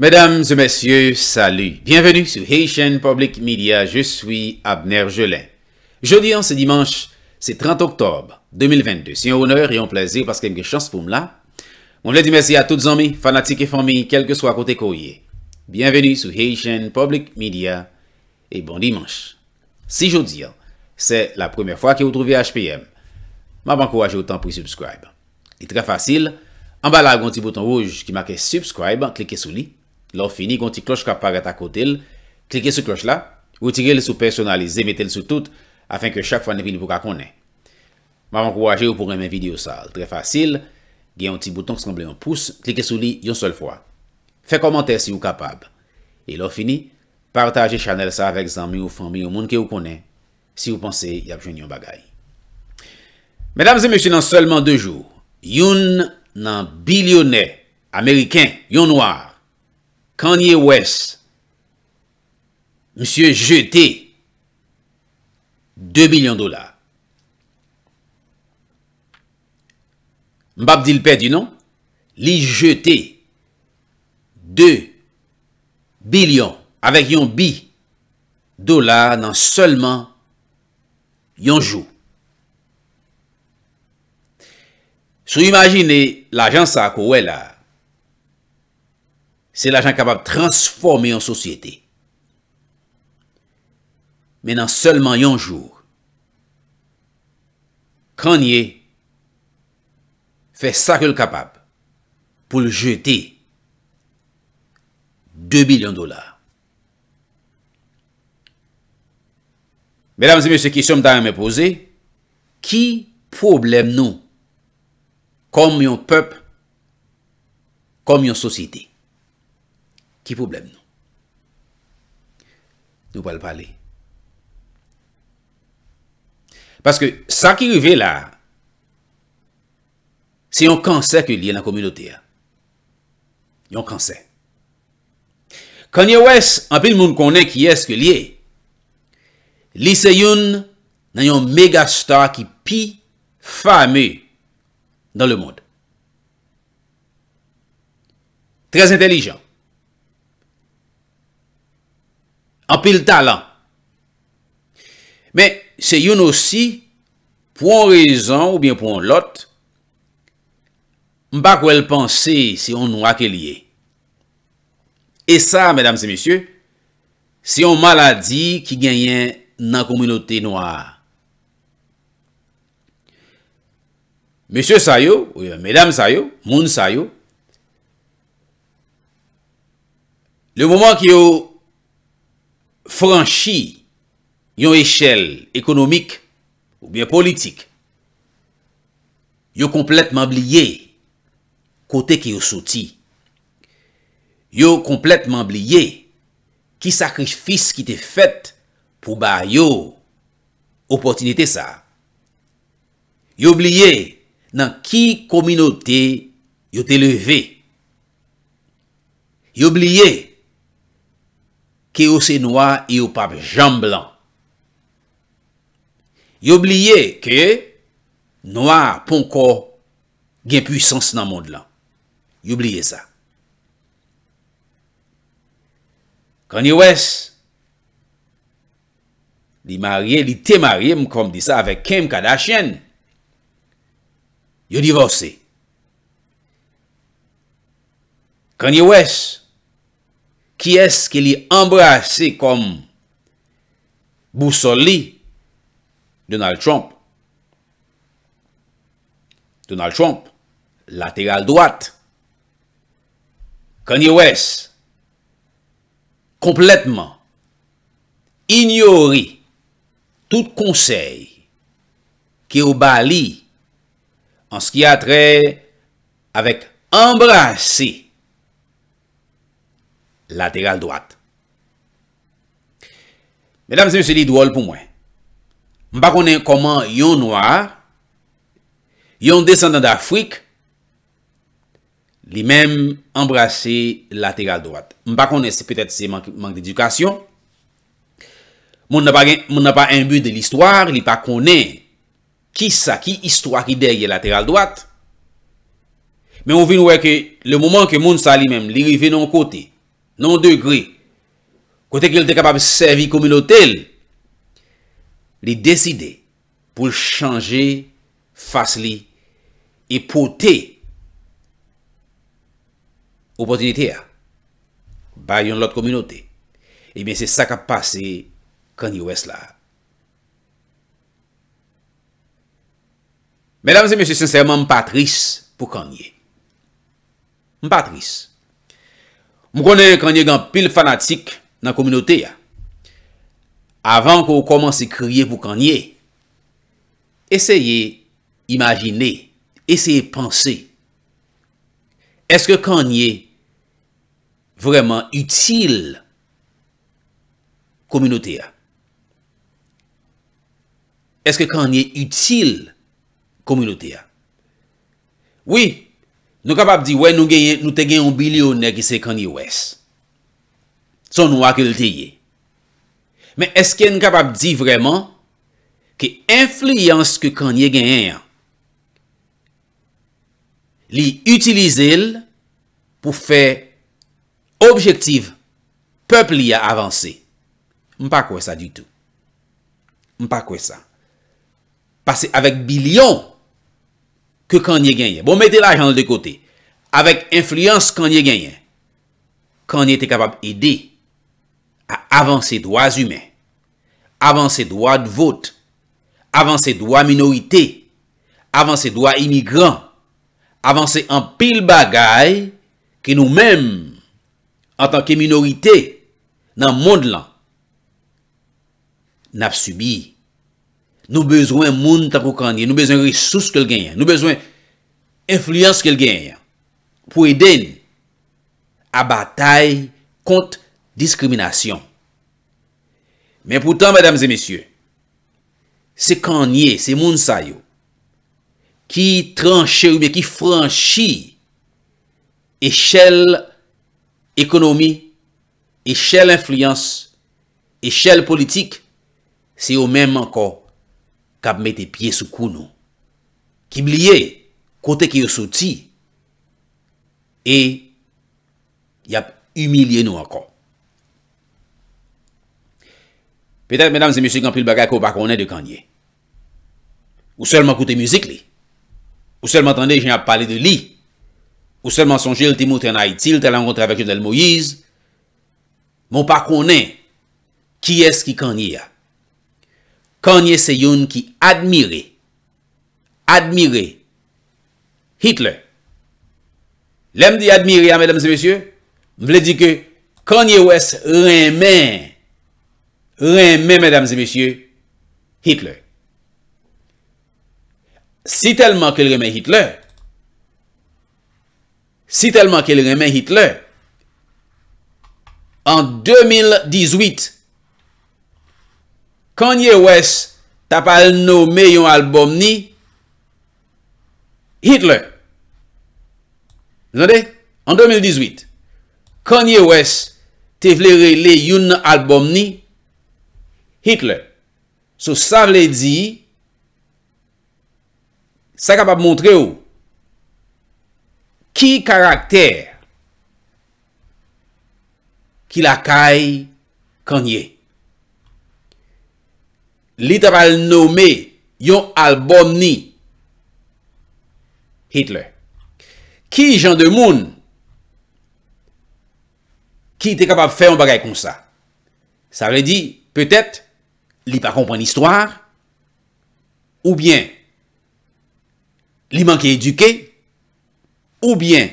Mesdames et messieurs, salut. Bienvenue sur Haitian Public Media. Je suis Abner Gelin. Jeudi en ce dimanche, c'est 30 octobre 2022. C'est un honneur et un plaisir parce qu'il y a une chance pour moi. On le dit merci à tous les amis, fanatiques et familles, quel que soit côté courrier. Bienvenue sur Haitian Public Media et bon dimanche. Si je dis, hein, c'est la première fois que vous trouvez HPM, m'a encourage autant pour subscribe. C'est très facile. En bas là, il y a un petit bouton rouge qui marque subscribe, cliquez sur lui Lò fini, kon ti kloch ka pare ta kote l, klike sou kloch la, wotike l sou personalize, metel sou tout, afin ke chak fwa ne fin pou ka kone. Ma wankou waje ou pou reme video sa. Trè fasil, gen yon ti bouton ksemble yon pousse, klike sou li yon sol fwa. Fè komante si ou kapab. E lò fini, partaje chanel sa avek zanmi ou fanmi ou moun ki ou kone, si ou panse yap joun yon bagay. Medam zemeshi nan solman de joun, yon nan bilionè, Ameriken, yon noyar, Kan yè wè s, msye jete 2 milyon dolar. Mbap dilpe di nou, li jete 2 milyon avèk yon bi dolar nan solman yon jou. Sou imagine l'agen sa akou wè la. Se l'ajan kapap transforme yon sosyete. Menan selman yon jour, kanye, fe sakul kapap, pou l jete, 2 bilion dolar. Menan mse, mese ki som da yon me pose, ki problem nou, kom yon pep, kom yon sosyete. Ki poublem nou? Nou pal pale. Paske sa ki kive la, se yon kansè ke liye la komilote ya. Yon kansè. Konye wes, anpil moun konè ki eske liye, lise yon nan yon mega star ki pi fame nan le moun. Trez intelijan. Anpil talan. Men, se yon osi, pou an rezon ou bien pou an lot, mba kwen l panse si yon nou akelye. E sa, medam se misyo, si yon maladi ki genyen nan kominote noua. Misyo sayo, ou ya medam sayo, moun sayo, le mouman ki yo Franchi yon eshel ekonomik ou biye politik. Yo kompletman bliye kote ki yo souti. Yo kompletman bliye ki sakrifis ki te fèt pou ba yo opotinite sa. Yo bliye nan ki kominote yo te leve. Yo bliye. ke ou se noua e ou pape Jean Blanc. Y oubliye ke noua pon ko gen puissance nan monde lan. Y oubliye sa. Kan y ouwes, li te marye m konm di sa avek kem kada chen, y ou divorse. Kan y ouwes, ki eske li embrase kom Boussoli, Donald Trump, Donald Trump, lateral-douate, Kanye West, kompletman, ignori, tout konsey, ki ou bali, ans ki atre, avèk embrasey, Lateral doat. Mèdame, se mè se li dwol pou mwen. M pa konen koman yon noa, yon descendant afrik, li mèm embrase lateral doat. M pa konen, pètè se mank d'edukasyon. Moun n'a pa un but de l'histoire, li pa konen ki sa, ki histoire ki der ye lateral doat. Mè moun vin wè ke, le moun moun sa li mèm, li rive nan kote, Non de gri. Kote ki l te kapab servi kominote l. Li deside. Po chanje. Fas li. E pote. Li. Opotinite a. Bayon lot kominote. E mi se sa kapase. Kanyi ou es la. Medan zi mi se sensèman m patris. Po kanyi. M patris. Mwen konen kanye gan pil fanatik nan kominote ya. Avan kon koman se kriye pou kanye. Eseye imagine. Eseye pense. Eske kanye vreman util kominote ya? Eske kanye util kominote ya? Oui. Nou kapap di, wè nou te gen yon bilioner ki se kan yon wè. Son nou akil te ye. Men eske nou kapap di vreman ki enfliyans ki kan yon gen yon li utilize l pou fè objektiv pepli a avansi. M pa kwe sa du tout. M pa kwe sa. Pase avèk bilion yon ke kan ye genyen. Bon, mette la janl de kote, avèk enfliyans kan ye genyen, kan ye te kapab edi avansè doaz humè, avansè doaz vot, avansè doaz minorite, avansè doaz imigran, avansè an pil bagay ki nou men an tanke minorite nan mond lan nap subi avansè. Nou bezwen moun ta pou kanyen, nou bezwen resous ke l genyen, nou bezwen enflyans ke l genyen pou eden a batay kont diskriminasyon. Men poutan, madame zemesye, se kanyen, se moun sayo, ki tranche, ki franshi eschel ekonomi, eschel enflyans, eschel politik, se yo menm anko kanyen. Kap mette piye sou kou nou. Ki bliye, kote ki yo sou ti. E, yap umilye nou akon. Petet, medam, se misi kanpil baga ko pa konen de kanye. Ou selman koute mizik li. Ou selman tande jen ap pale de li. Ou selman sonjil, ti mouten a itil, tel an kontre avek jen del Moïse. Mon pa konen, ki es ki kanye ya? Konye se yon ki admire. Admire. Hitler. Lem di admire a, mesdames et messieurs? M'le di ke, konye ou es remè. Remè, mesdames et messieurs. Hitler. Si telman ke remè Hitler. Si telman ke remè Hitler. Hitler. En 2018. Kanyè wè s tapal nou me yon albom ni, Hitler. Zan de? An 2018. Kanyè wè s te vle re le yon albom ni, Hitler. So sa vle di, sa kap ap montre ou. Ki karakter ki lakay kanyè? literal nomé yon albom ni Hitler. Ki jen de moun ki te kapab fè yon bagay kon sa? Sa wè di, peut-èt, li pa kompè n'histoire, ou bien, li manke eduke, ou bien,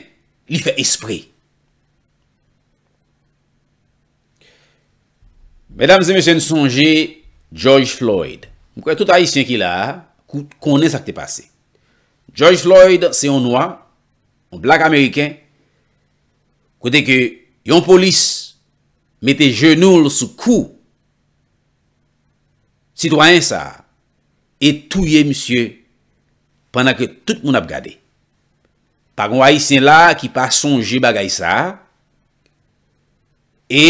li fè esprè. Mèdames et mèdèm, jen son jè George Floyd. Mwen kwa tout aisyen ki la, konen sa ki te pase. George Floyd, se yon noa, yon blak Ameriken, kote ke yon polis, mette genoul sou kou, sitwoyen sa, etouye msye, pwana ke tout moun ap gade. Pag mwen aisyen la, ki pa sonje bagay sa, e,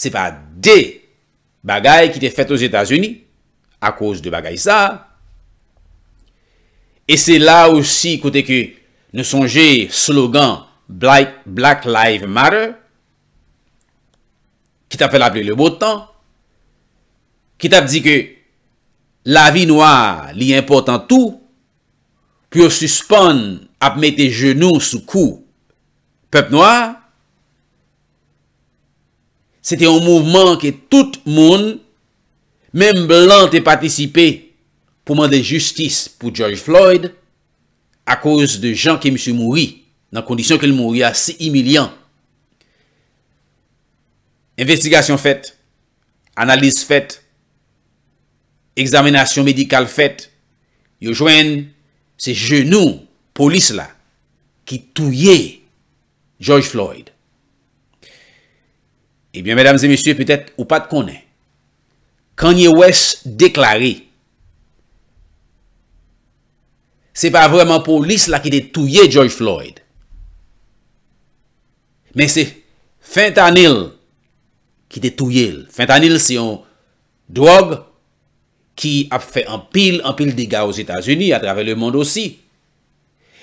se pa de, Bagay ki te fèt os Etats-Unis, a kouz de bagay sa. E se la ou si, koute ke, ne sonje slogan Black Lives Matter, ki ta pe la ple le botan, ki ta pe di ke, la vi noua li importan tou, pou yo suspon ap mette genou sou kou pep noua, C'était un mouvement que tout le monde, même blanc, a participé pour demander justice pour George Floyd à cause de gens qui se sont morts dans la condition qu'ils se sont morts à 6 millions. Investigation faite, analyse faite, examination médicale faite, il y a eu ce genou, police-là, qui touillait George Floyd. Et eh bien, mesdames et messieurs, peut-être ou pas te connait, quand il y a ouest déclaré, c'est pas vraiment polis la qui détouillait George Floyd, mais c'est fentanyl qui détouillait. Fentanyl, c'est un drogue qui a fait un pile, un pile de dégâts aux Etats-Unis, à travers le monde aussi.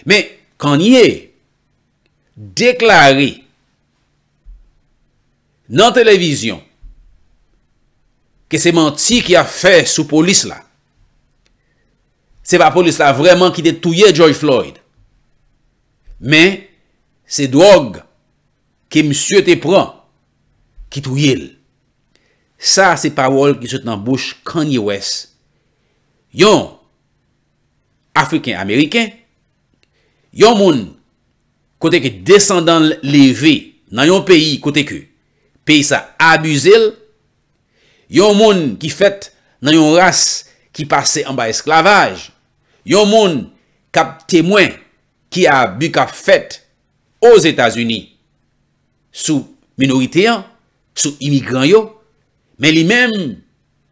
Mais quand il y a déclaré nan televizyon, ke se manti ki a fe sou polis la, se pa polis la vreman ki de touye Joy Floyd, men, se drog, ke msye te pran, ki touye l. Sa se pawol ki se tan bouch kanye wes. Yon, Afriken Ameriken, yon moun, kote ke descendant leve, nan yon peyi kote ke, pe y sa abuzel, yon moun ki fet nan yon ras ki pase yon ba esklavaj, yon moun kap temwen ki a bu kap fet ouz Etasuni sou minoriteyan, sou imigran yo, men li men,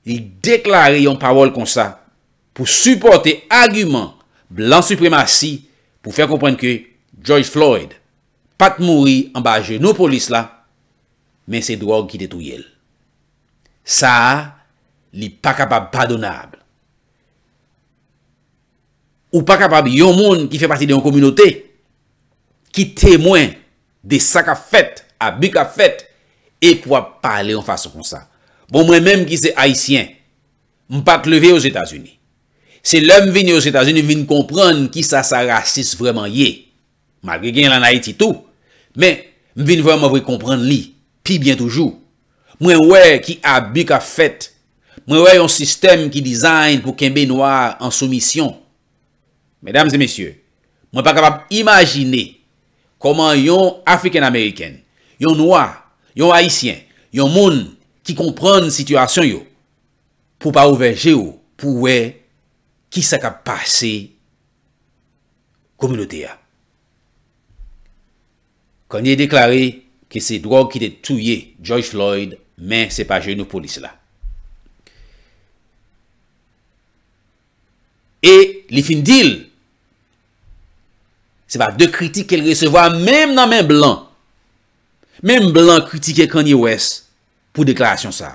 li deklari yon pawol kon sa pou suporte agumen blan supremasi pou fèr komprenn ke George Floyd pat mouri an ba jenopolis la men se drog ki tetou yel. Sa, li pa kapab padonabl. Ou pa kapab yon moun ki fe pati de yon kominote, ki temwen de sa ka fet, a bu ka fet, e kwa pale yon fason kon sa. Bon mwen menm ki se Haitien, m pa te leve yon Etats-Unis. Se lè m vini yon Etats-Unis, m vini kompran ki sa sa rasis vreman ye, magre gen lan Haiti tou, men m vini vreman vwi kompran li, Pi bien toujou, mwen wè ki abik a fèt, mwen wè yon sistem ki dizayn pou kembe noy en soumisyon. Mèdames et mèsyè, mwen pa kapap imajine koman yon afriken-ameriken, yon noy, yon haïsyen, yon moun ki kompran situasyon yon, pou pa ouvejè ou, pou wè ki sa kap pase komilote ya. Kon yè deklare, ke se drog ki te touye George Floyd, men se pa jenou polis la. E, li fin dil, se pa de kritik ke li resevo a menm nan menm blan, menm blan kritike kanye oues, pou deklarasyon sa.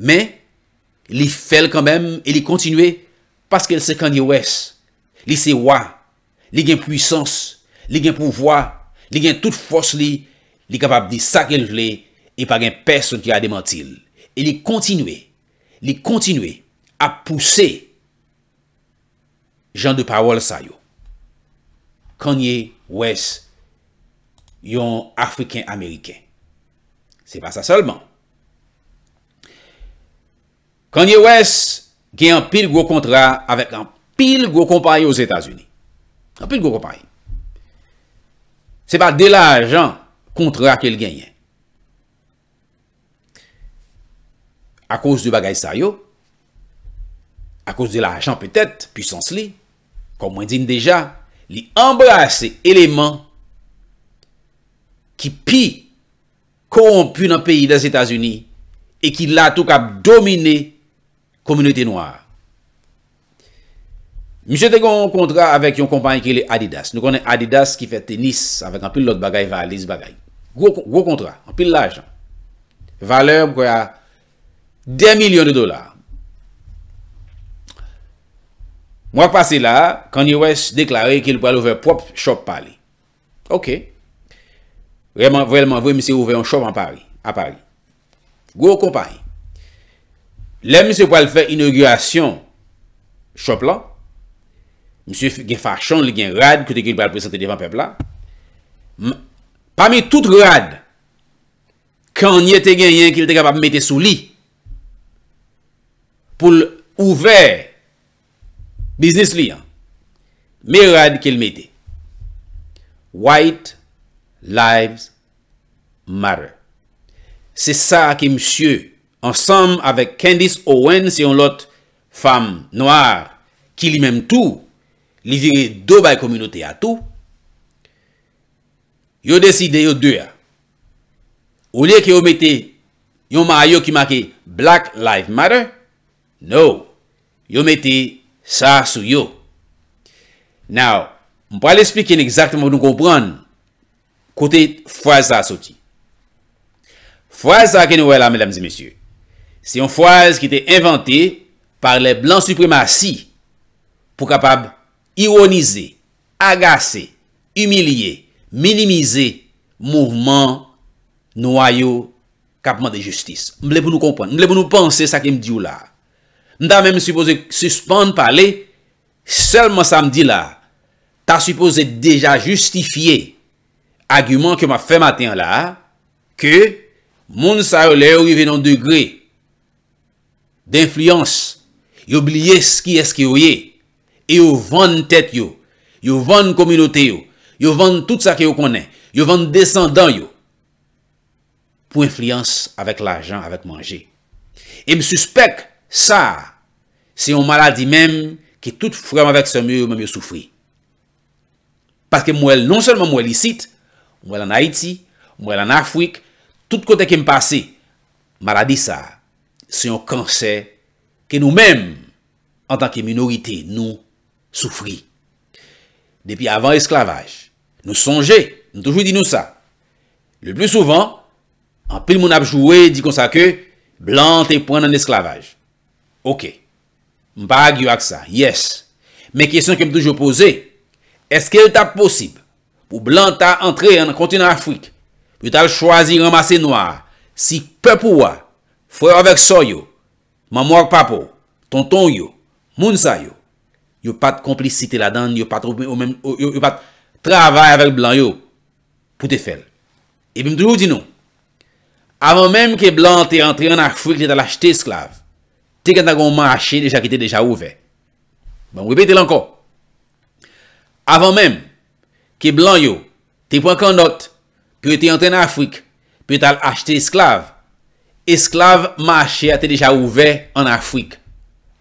Men, li fel kanbem, e li kontinue, paske el se kanye oues, li se wa, li gen pwisans, li gen pouvoi, li gen tout fos li, li kapap di sa ke l vle e pa gen person ki la demantil. E li kontinwe, li kontinwe a pousse jan de pa wol sa yo. Kanye West yon Afriken Ameriken. Se pa sa solman. Kanye West gen an pil gro kontra avèk an pil gro kompany yo Zetazuni. An pil gro kompany. Se pa de la jan kontra ke l genyen. A kous de bagay sa yo, a kous de la ajan petet, pwisans li, kon mwen din deja, li embrase eleman ki pi koronpun an peyi dan S.E.T.A.Z.U.N.I. e ki la touk ap domine komunite noar. Mise te kon kontra avèk yon kompany ke li Adidas. Nou konnen Adidas ki fè tenis avèk anpil lot bagay va alis bagay. Gwo kontra, an pil lajan. Valeur mwen kwa 10 milyon de dolar. Mwen wak pase la, kan yowes deklari ki l pou al ouve prop shop pali. Ok. Vrelman vwe mwen se ouve yon shop an pari. Gwo kom pari. Le mwen se pou al fe inaugurasyon shop la. Mwen se fike fachon li gen rad kote ki l pou al prese te devan pepla. Mwen Pa mi tout rad kan nye te gen yon ki l te kapap mette sou li pou l ouver biznis li an. Me rad ki l mette. White lives matter. Se sa ki msye ansam avek Candice Owens yon lot fam noar ki li menm tou li viri do bay kominote a tou yo deside yo dewa. Ou liye ki yo mette yon ma a yo ki make Black Lives Matter? No. Yo mette sa sou yo. Now, mwen pa l'esplik yon exaktman nou kompran kote foize sa soti. Foize sa ke nou wè la, mèlèm zi mèsyè. Se yon foize ki te inventè par lè blan suprimasi pou kapab ironize, agase, humiliè, minimize mouvment nou ay yo kapman de justis. Mble pou nou kompwen. Mble pou nou panse sa ke mdi ou la. Mta mwen msupose suspande pale selman sa mdi la ta supose deja justifiye agumant ke mwa fe maten la ke moun sa ou le ou yu venon degre d'influence yu bliye skye skye ou ye e yu ven tet yo yu ven kominote yo yo vande tout sa ki yo konen, yo vande descendant yo, pou enfliyans avèk la jan, avèk manje. E m süspek sa, se yon maladi mèm, ki tout fwèm avèk se mèm, mèm yo soufri. Paske m wèl, non sèlman m wèl isit, m wèl an Haiti, m wèl an Afrik, tout kote ki m pase, se yon maladi sa, se yon kansè, ki nou mèm, an tanke minorite nou soufri. Depi avan esklavaj, Nou sonje, nou toujou di nou sa. Le blu souvan, an pil moun apjouwe, di kon sa ke, blan te pon nan esklavaj. Ok. M bag yo ak sa. Yes. Men kyesyon ke m toujou pose, eske yo tap posib, pou blan ta entre an konti nan Afrik, yo tal chwazi ramase noa, si pep wwa, fwe avèk so yo, mam wak papo, tonton yo, moun sa yo, yo pat komplisite la dan, yo pat ou men, yo pat... Travay avèl blan yo pou te fèl. E bi mdou di nou. Avèm mèm ke blan te rentre an Afrik, te tal achte esklav, te kènt agon man achè deja ki te deja ouve. Bon, wèpète lankon. Avèm mèm ke blan yo te pwen kandot, pe te rentre an Afrik, pe te tal achte esklav, esklav man achè a te deja ouve an Afrik.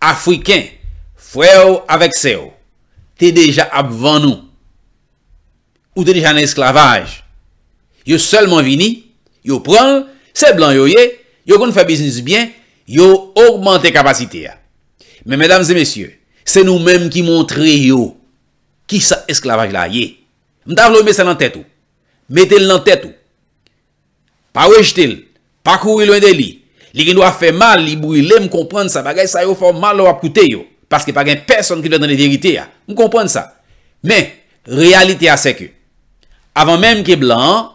Afriken, fwe ou avèk se ou, te deja apvan nou. Ou de li jan esklavaj. Yo selman vini. Yo pran. Se blan yo ye. Yo kon fè biznis bien. Yo augmente kapasite ya. Men, medam zè mesye. Se nou menm ki montre yo. Ki sa esklavaj la ye. Mdav lo me se nan tèt ou. Mete l nan tèt ou. Pa wej til. Pa kouri lwen de li. Li gen do a fè mal. Li brilè. M konprenn sa. Bagay sa yo fè mal lo apkoutè yo. Paske bagay person ki lè dan e virite ya. M konprenn sa. Men, realite a seke. Avan menm ki blan,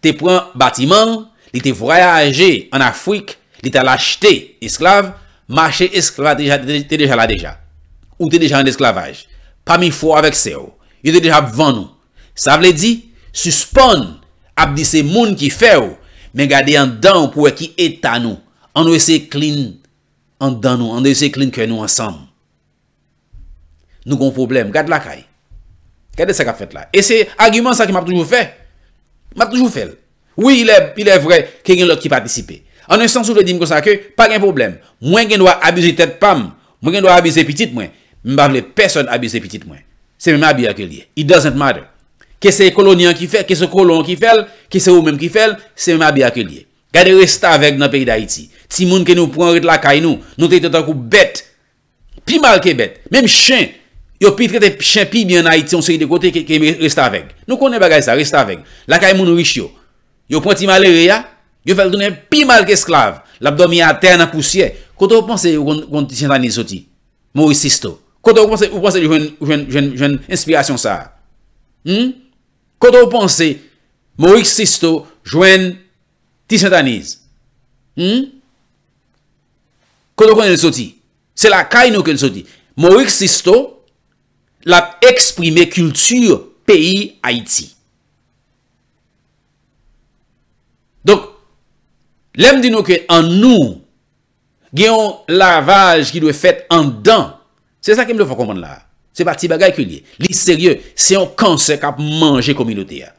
te pren batiman, li te voyaje an Afrik, li te lachte esklav, mache esklav, te deja la deja, ou te deja an esklavaj. Pa mi fwo avek se yo, yo te deja apvan nou. Sa vle di, suspon apdi se moun ki fe yo, men gade an dan pou e ki etan nou. An nou ese klin an dan nou, an nou ese klin kwen nou ansan. Nou kon problem, gade lakay. Kade se ka fèt la? E se, argument sa ki map toujou fè. Map toujou fè lè. Oui, ilè, ilè vre, ke gen lòk ki patisipe. An e sens ou le dim ko sa ke, pa gen problem. Mwen gen do a abize tèt pam. Mwen gen do a abize piti mwen. Mbavle, peson abize piti mwen. Se mè mè abize akè liè. It doesn't matter. Ke se kolonian ki fè, ke se kolon ki fè lè, ke se ou mèm ki fè lè, se mè mè abize akè liè. Gade resta avèk nan peyi d'Haïti. Ti moun ke nou pran rèd la kay nou, nou tey t yo pit kete pi mi anay ti, on se ri de kote ke resta avek. Nou konen bagay sa, resta avek. La kay e moun ou rich yo, yo pointi maler ya, yo fel donen pi mal ke esklav, labdomi ya tern apousye. Koto ou pense, ou kon ti sientanize soti, Moris Sisto. Koto ou pense, ou pense, jwen jwen jwen jwen, inspirasyon sa. Hmm? Koto ou pense, Moris Sisto, jwen, ti sientanize. Hmm? Koto konen soti, se la kay e nou ken soti, Moris Sisto, l ap eksprime kultur peyi Haiti. Donk, lem di nou ke an nou gen yon lavaj ki l wè fèt an dan. Se sa kem l wè fò komon la. Se pa ti bagay ke li. Li serye, se yon kansè kap manjè kominote ya.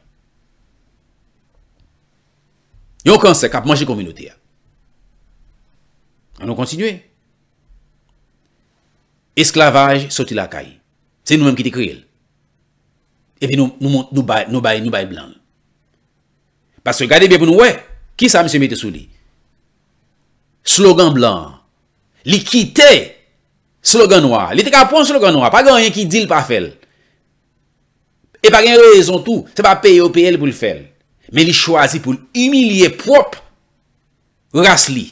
Yon kansè kap manjè kominote ya. An nou kontinuè. Esklavaj soti l akayi. Se nou menm ki te kri el. E pi nou baye blan. Pas se gade bi pou nou we. Ki sa msie mette sou li? Slogan blan. Li kite. Slogan noa. Li te ka pon slogan noa. Pa gen yon ki dil pa fel. E pa gen rezon tou. Se pa peye o peye li pou li fel. Men li chwazi pou li umilye prop. Ras li.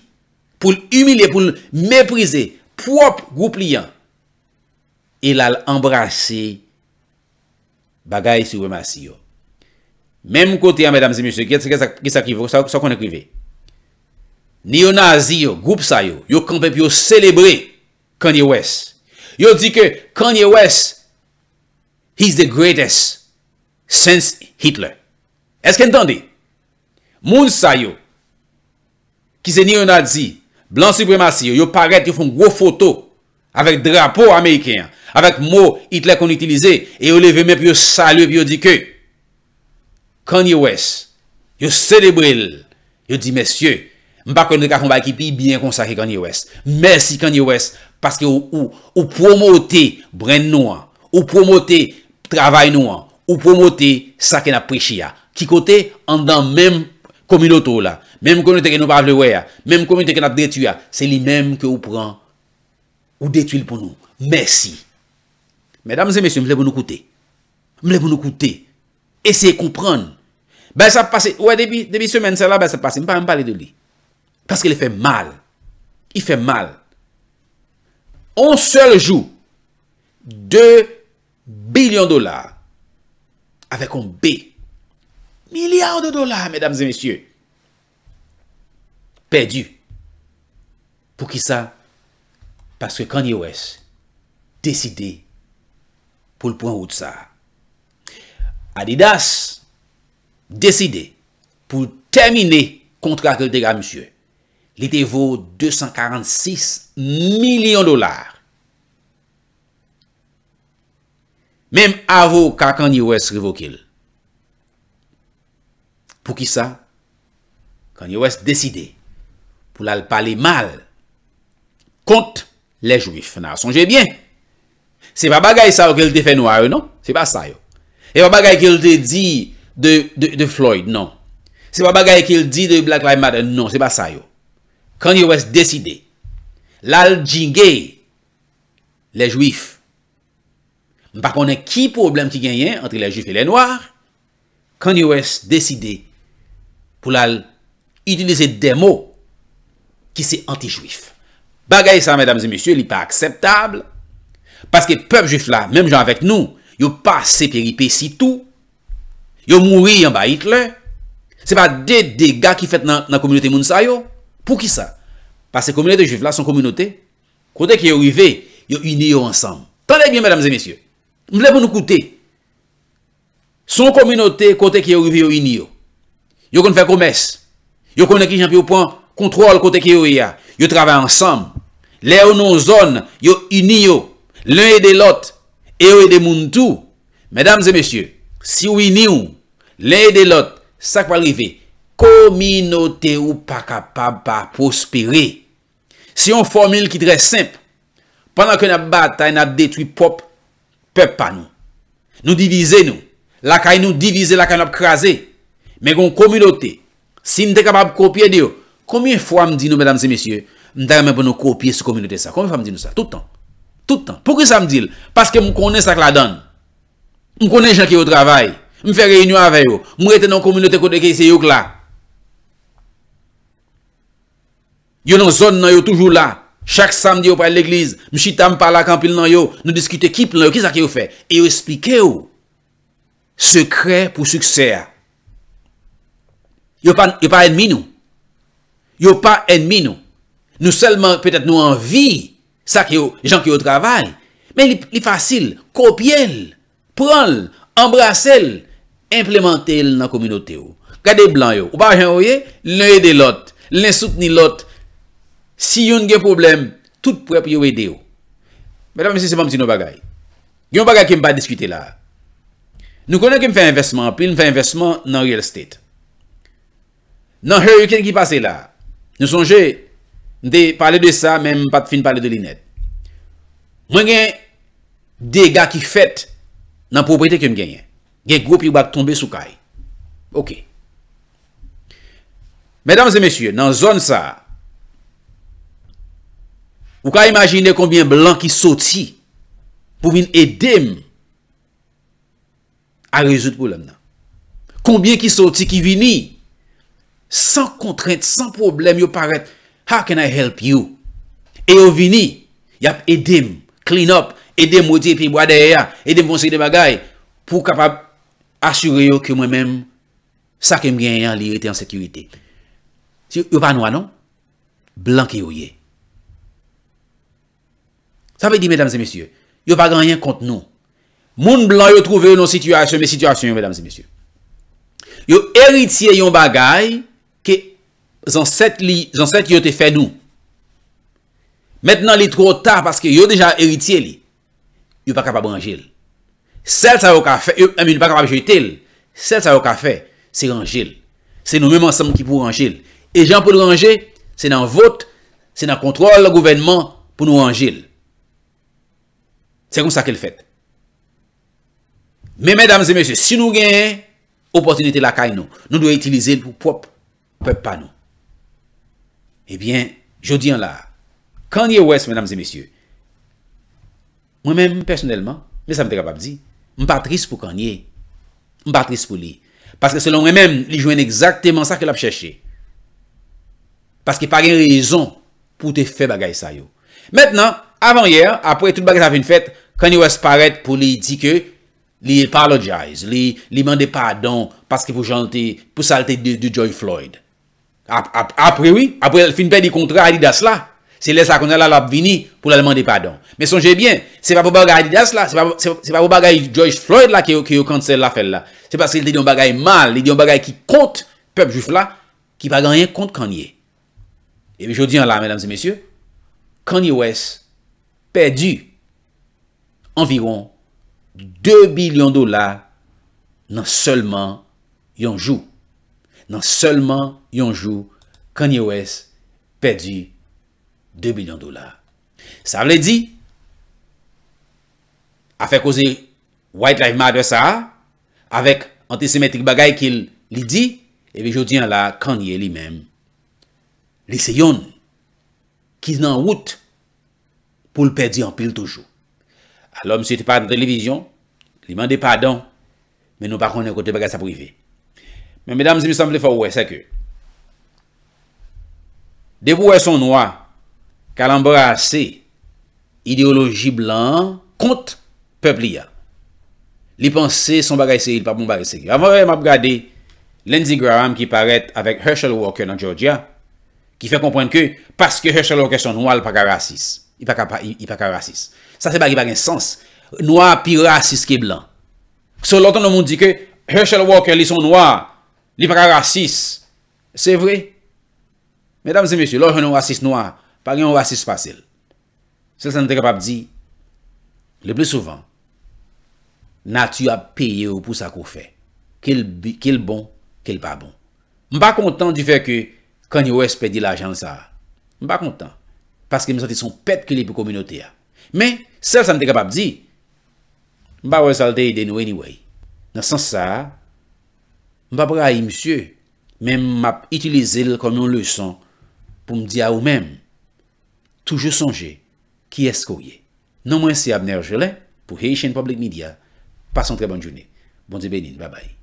Pou li umilye. Pou li meprize. Prop group li yon. el al embrase bagay soubremasi yo. Mem kote a, mèdames et mèdames, ki sa kivou, sa kon ekrive. Neonazi yo, group sa yo, yo kanpep yo celebre Kanye West. Yo di ke Kanye West, he is the greatest since Hitler. Eske entende? Moun sa yo, ki se neonazi, blan soubremasi yo, yo parete, yo foun gwo foto, avèk drapo amèyken, avèk mò Hitler kon itilize, e yo leve mèp yo salwe, yo di ke, Kanye West, yo selebril, yo di, mèsyè, mpa kon yon kakon ba ekipi, biyen konsake Kanye West, mèsy Kanye West, paske ou, ou promote brend nou an, ou promote travay nou an, ou promote sakè nap prechi ya, ki kote, an dan mèm kominoto la, mèm komite ke nou bavle we ya, mèm komite ke nap dretu ya, se li mèm ke ou pran, ou tuiles pour nous. Merci. Mesdames et messieurs, vais vous nous Je vais vous nous Essayez de comprendre. Ben ça passe, ouais, depuis, depuis semaine, ça là, ben, ça passe. Je ne pas parler de lui. Parce qu'il fait mal. Il fait mal. Un seul jour, 2 billions de dollars avec un B. Milliards de dollars, mesdames et messieurs. Perdu. Pour qui ça Paske Kanye West deside pou l'pouen ou tsa. Adidas deside pou termine kontrake de gamjye. L'ite vò 246 milyon dolar. Mem avò kak Kanye West revoke il. Pou ki sa? Kanye West deside pou lal pale mal kont Le juif nan a sonje bien. Se pa bagay sa ou ke l te fe nou a ou, non? Se pa sa yo. E pa bagay ke l te di de Floyd, non. Se pa bagay ke l di de Black Lives Matter, non. Se pa sa yo. Kan yo wese deside, lal jinge, le juif, mpa konen ki problem ki genyen entre le juif e le nouar, kan yo wese deside pou lal itilize demo ki se anti-juif. Bagaye sa, mèdames et messieurs, li pa akseptable. Paske pep juif la, mèm jan avèk nou, yo pa se peripe si tout. Yo mouri yon ba Hitler. Se pa de dega ki fèt nan komunite moun sa yo. Pou ki sa? Paske komunite juif la, son komunite, kote ki yo rive, yo ini yo ansam. Tanèk bien, mèdames et messieurs. Mble pou nou koute. Son komunite, kote ki yo rive, yo ini yo. Yo kon fè komès. Yo kon ekijan pi yo pon, kontrol kote ki yo ya. Yo travè ansam. Le ou nou zon yo ini yo, le e de lot, e ou e de moun tou. Medamze mesye, si ou ini ou, le e de lot, sak pa rive, komi nou te ou pa kapab pa pospire. Si yon formil ki dre semp, pandan ke nou batay nou detwi pop, pep pa nou. Nou divize nou, lakay nou divize lakay nou krasi. Men kon komi nou te, si nou te kapab kopye de yo, komi fwa mdi nou medamze mesye, Mwen ta remen pou nou kopye se komunite sa. Konwen fa mdil nou sa? Tout an. Tout an. Poukè sa mdil? Paskè mwen konen sa k la don. Mwen konen jen ki yo travay. Mwen fè reynyon avè yo. Mwen reten nan komunite kou deke yose yo k la. Yo nan zon nan yo toujou la. Chak samdi yo prè l'eglize. Mwen chita mwen pa la kampil nan yo. Mwen diskite kip nan yo. Ki sa ki yo fè? E yo esplike yo. Sekre pou suksè. Yo pa enmi nou. Yo pa enmi nou. Nou selman, petèt nou anvi, sa ki yo, jan ki yo travay. Men li fasil, kopye l, pran l, embrase l, implemente l nan kominote yo. Gade blan yo. Ou pa gen woye, l nou yede lot, l nou soutni lot. Si yon gen problem, tout pwep yo yede yo. Mwen ap misi sepam ti nou bagay. Gen yon bagay kem pa diskute la. Nou konen kem fe investman, pou yon fe investman nan real estate. Nan her, yon ken ki pase la. Nou sonje, Nde pale de sa, men pat fin pale de li net. Mwen gen dega ki fet nan propriete kem genyen. Gen gropi wak tombe sou kay. Ok. Medams et messieurs, nan zon sa, wou ka imagine konbien blan ki soti pou vin edem a rezout pou lèm nan. Konbien ki soti ki vini san kontrent, san problem yo paret How can I help you? E yo vini, yap edem, clean up, edem modi epi boade ya, edem bonsi de bagay, pou kapap asure yo ki mwen men, sa kem gen yon lirite en sekurite. Yo pa nou anon, blan ki yo ye. Sa pe di, mesdames et messieurs, yo pa gen yon kont nou. Moun blan yo trove yon situasyon, mes situasyon yon, mesdames et messieurs. Yo eritiye yon bagay... Zan set li, zan set yo te fe nou. Met nan li tro ta, paske yo deja eritye li, yo pa kapab anjil. Sel sa yo ka fe, yo ame yo pa kapab jetil, sel sa yo ka fe, se anjil. Se nou mèman sem ki pou anjil. E jan pou anjil, se nan vote, se nan kontrol, gouvernement, pou nou anjil. Se kon sa ke l fèt. Mè mèdames et mèdames, si nou gen, opotinite la kay nou. Nou dwey itilize l pou pop, pep pa nou. Ebyen, eh jodi an la, Kanye West, mèdames et mèsyè, mwen mèm personèlman, mè sa mèdè kap ap di, mè patris pou Kanye, mè patris pou li. Paske selon mè mèm, li jwen exactement sa ke l ap chèche. Paske parè rèzon pou te fè bagay sa yo. Mètenan, avan yè, apwè tout bagay sa fèn fèt, Kanye West paret pou li dike li apologize, li mande pardon paske pou salte di Joy Floyd. apre wè, apre fin pe di kontre Adidas la se lè sa konè la lò ap vini pou lè mande padon mè son jè bien, se pa pou bagay Adidas la se pa pou bagay George Floyd la ki yo kante sel la fel la se pa se lè di yon bagay mal, lè di yon bagay ki kont pep juf la, ki pa ganyen kont kanye e bè jò diyan la mèdames et mèsyè kanye wè s'perdi anviron 2 bilion dolar nan seulement yon jò nan selman yonjou Kanye West pedi 2 bilion dolar. Sa vle di, afe koze White Live Madre sa, avek antisemetik bagay ki li di, e vejodian la Kanye li men li se yon ki nan wout pou l pedi an pil toujou. A lòm se te pa de televizyon, li mande padon, men nou pa konen kote bagay sa privé. Men, mèdames, mi sanble fò wè, sè kè. Dè pou wè son wò, kè al embrase ideoloji blan, kont pepli ya. Li panse son bagay se yil, pa pou bon bagay se yil. Avè mè ap gade, l'indigram ki paret avèk Herschel Walker nan Georgia, ki fè kompren kè, paske Herschel Walker son wò, l pa kè rasis. I pa kè rasis. Sa se bagi bagen sens. Wò pi rasis ki blan. So, lò ton nou moun di kè, Herschel Walker li son wò, Li pa ka rasis. Se vre. Mesdames et messieurs. Lors yon yon rasis noy. Par yon rasis pasil. Sel san te kapab di. Le plus souvan. Natu ap paye ou pou sa kou fe. Kel bon. Kel pa bon. Mba kontan di fe ke. Kan yon wespè di la jan sa. Mba kontan. Paske msante son pet ke li pou kominote ya. Men. Sel san te kapab di. Mba wesalte ide nou anyway. Nan san sa. Mba. Mpap rayy, msye, men m ap itilize l konon le son pou m diya ou men, toujou sonje, ki eskoye. Non mwen si Abner Jelay, pou Heishen Public Media, pasan tre bon jouni. Bonsi benin, babay.